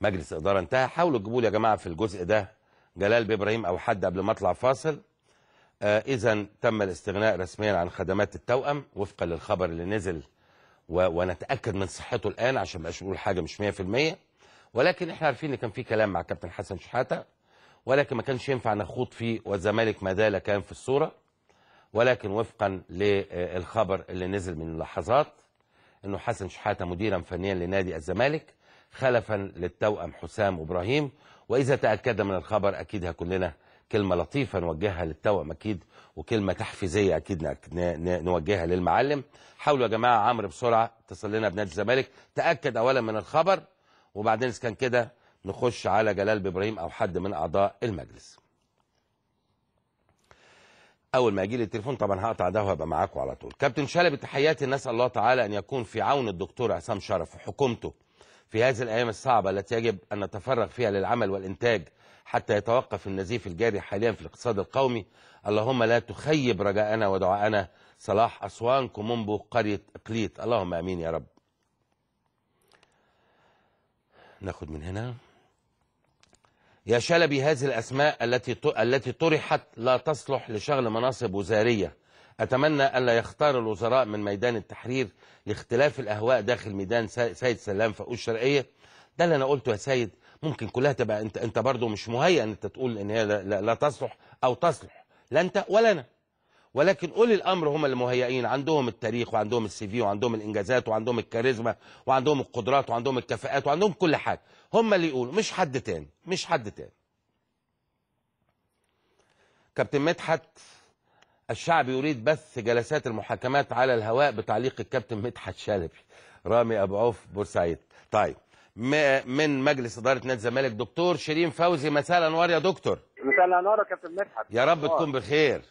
مجلس اداره انتهى حاولوا تجيبوا لي يا جماعه في الجزء ده جلال بابراهيم او حد قبل ما اطلع فاصل آه اذا تم الاستغناء رسميا عن خدمات التوأم وفقا للخبر اللي نزل و... ونتاكد من صحته الان عشان ما نقول حاجه مش 100% ولكن احنا عارفين ان كان في كلام مع كابتن حسن شحاته ولكن ما كانش ينفع نخوض فيه والزمالك ما زال كان في الصوره ولكن وفقا للخبر اللي نزل من لحظات انه حسن شحاته مديرا فنيا لنادي الزمالك خلفا للتوأم حسام وابراهيم واذا تاكد من الخبر اكيد هكون لنا كلمه لطيفه نوجهها للتوأم اكيد وكلمه تحفيزيه اكيد نوجهها للمعلم حاولوا يا جماعه عمرو بسرعه اتصل لنا بنادي الزمالك تاكد اولا من الخبر وبعدين إذا كان كده نخش على جلال ابراهيم او حد من اعضاء المجلس اول ما يجي لي التليفون طبعا هقطع ده وهبقى معاكم على طول كابتن شلبي تحياتي نسال الله تعالى ان يكون في عون الدكتور عصام شرف وحكومته في هذه الأيام الصعبة التي يجب أن نتفرغ فيها للعمل والإنتاج حتى يتوقف النزيف الجاري حاليا في الاقتصاد القومي اللهم لا تخيب رجاءنا ودعاءنا صلاح أسوان كومومبو قرية إقليت اللهم أمين يا رب ناخد من هنا يا شلبي هذه الأسماء التي التي طرحت لا تصلح لشغل مناصب وزارية أتمنى ألا يختار الوزراء من ميدان التحرير لاختلاف الأهواء داخل ميدان سيد سلام فوق الشرقية ده اللي أنا قلته يا سيد ممكن كلها تبقى أنت أنت برضه مش مهيأ أن أنت تقول أن هي لا, لا, لا تصلح أو تصلح لا أنت ولا أنا ولكن اولي الامر هم اللي مهيئين عندهم التاريخ وعندهم السي في وعندهم الانجازات وعندهم الكاريزما وعندهم القدرات وعندهم الكفاءات وعندهم كل حاجه هم اللي يقولوا مش حد تاني مش حد تاني كابتن مدحت الشعب يريد بث جلسات المحاكمات على الهواء بتعليق الكابتن مدحت شلبي رامي ابو عوف بورسعيد طيب من مجلس اداره نادي الزمالك دكتور شيرين فوزي مساء الانوار يا دكتور مساء الانوار يا كابتن مدحت يا رب تكون بخير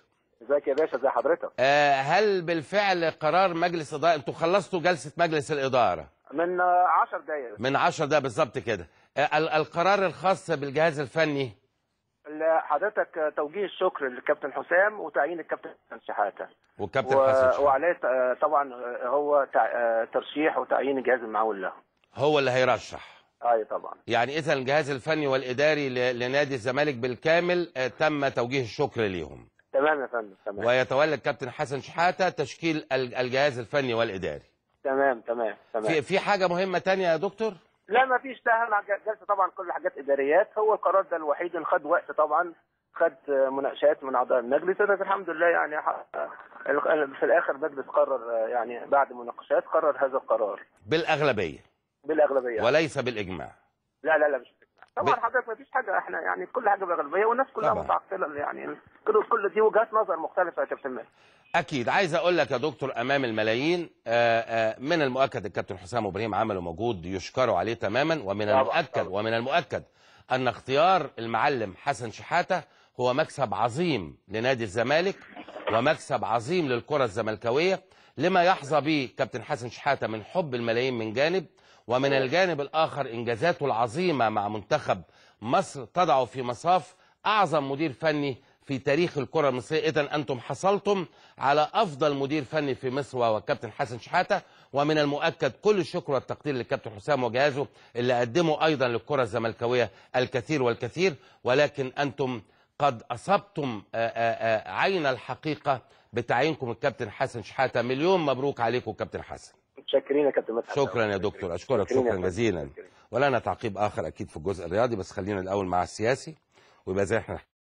ازيك يا باشا ازي حضرتك آه هل بالفعل قرار مجلس اداره انتوا خلصتوا جلسه مجلس الاداره من 10 دقايق من 10 دقايق بالظبط كده آه القرار الخاص بالجهاز الفني لحضرتك توجيه الشكر للكابتن حسام وتعيين الكابتن حسن شحاته والكابتن و... حسام وعليه طبعا هو ترشيح وتعيين الجهاز المعاون له هو اللي هيرشح اي طبعا يعني اذا الجهاز الفني والاداري لنادي الزمالك بالكامل آه، تم توجيه الشكر ليهم تمام يا فندم تمام ويتولى الكابتن حسن شحاته تشكيل الجهاز الفني والاداري تمام تمام تمام في في حاجه مهمه ثانيه يا دكتور لا ما فيش تأهل مع جلسه طبعا كل حاجات اداريات هو القرار ده الوحيد اللي خد وقت طبعا خد مناقشات من اعضاء المجلس انا الحمد لله يعني في الاخر المجلس قرر يعني بعد مناقشات قرر هذا القرار بالاغلبيه بالاغلبيه وليس بالاجماع لا لا لا مش طبعا حضرتك ما فيش حاجه احنا يعني كل حاجه بغلبيه والناس كلها متعقله يعني كل كل دي وجهات نظر مختلفه يا كابتن مالك اكيد عايز اقول لك يا دكتور امام الملايين آآ آه، آآ آه، من المؤكد الكابتن حسام ابراهيم عمله موجود يشكروا عليه تماما ومن طبعا. المؤكد طبعا. ومن المؤكد ان اختيار المعلم حسن شحاته هو مكسب عظيم لنادي الزمالك ومكسب عظيم للكرة الزملكاوية لما يحظى به كابتن حسن شحاتة من حب الملايين من جانب ومن الجانب الآخر إنجازاته العظيمة مع منتخب مصر تضعه في مصاف أعظم مدير فني في تاريخ الكرة المصرية إذا أنتم حصلتم على أفضل مدير فني في مصر وهو كابتن حسن شحاتة ومن المؤكد كل الشكر والتقدير للكابتن حسام وجهازه اللي قدموا أيضا للكرة الزملكاوية الكثير والكثير ولكن أنتم قد أصبتم عين الحقيقة بتعيينكم الكابتن حسن شحاتة مليون مبروك عليكم كابتن حسن متشكرين يا كابتن مدحت شكرا يا دكتور أشكرك شكرا جزيلا ولنا تعقيب آخر أكيد في الجزء الرياضي بس خلينا الأول مع السياسي ويبقى زي احنا